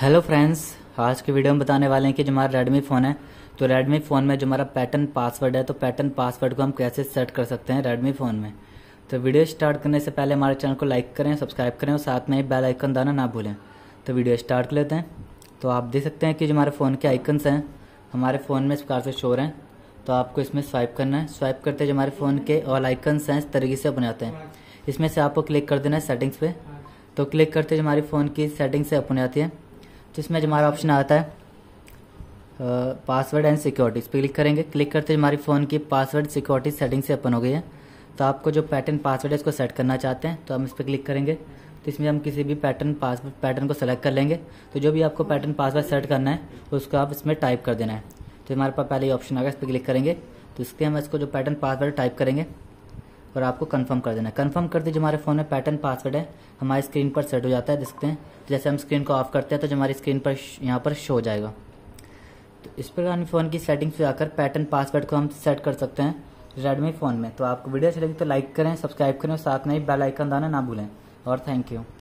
hello friends आज के video में बताने वाले हैं कि जो हमारा रेडमी फ़ोन है तो रेडमी फ़ोन में जो हमारा पैटर्न पासवर्ड है तो पैटर्न पासवर्ड को हम कैसे सेट कर सकते हैं रेडमी फ़ोन में तो वीडियो स्टार्ट करने से पहले हमारे चैनल को लाइक करें सब्सक्राइब करें और साथ में ही बेल आइकन दाना ना भूलें तो वीडियो स्टार्ट कर लेते हैं तो आप देख सकते हैं कि जो हमारे फ़ोन के आइकन्स हैं हमारे फ़ोन में इस प्रकार से शोर हैं तो आपको इसमें स्वाइप करना है स्वाइप करते जो हमारे फ़ोन के ऑल आइकन्स हैं इस तरीके से अपने आते हैं इसमें से आपको क्लिक कर देना है सेटिंग्स पे तो क्लिक करते जो हमारी फ़ोन की सेटिंग्स से अपने आती है जिसमें हमारा ऑप्शन आता है पासवर्ड एंड सिक्योरिटी इस पर क्लिक करेंगे क्लिक करते हमारी फ़ोन की पासवर्ड सिक्योरिटी सेटिंग से ओपन हो गई है तो आपको जो पैटर्न पासवर्ड है इसको सेट करना चाहते हैं तो हम इस पर क्लिक करेंगे तो इसमें हम किसी भी पैटर्न पासवर्ड पैटर्न को सेलेक्ट कर लेंगे तो जो भी आपको पैटर्न पासवर्ड सेट करना है उसको आप इसमें टाइप कर देना है तो हमारे पास पहले ऑप्शन आ गया इस पर क्लिक करेंगे तो इसके हम इसको जो पैटर्न पासवर्ड टाइप करेंगे और आपको कंफर्म कर देना है कंफर्म दीजिए जो हमारे फ़ोन में पैटर्न पासवर्ड है हमारी स्क्रीन पर सेट हो जाता है देखते हैं तो जैसे हम स्क्रीन को ऑफ करते हैं तो जो हमारी स्क्रीन पर यहाँ पर शो हो जाएगा तो इस प्रकार हम फ़ोन की सेटिंग्स से आकर पैटर्न पासवर्ड को हम सेट कर सकते हैं रेडमी फ़ोन में तो आपको वीडियो अच्छी लगी तो लाइक करें सब्सक्राइब करें और साथ में ही बेल आइकन दाना ना भूलें और थैंक यू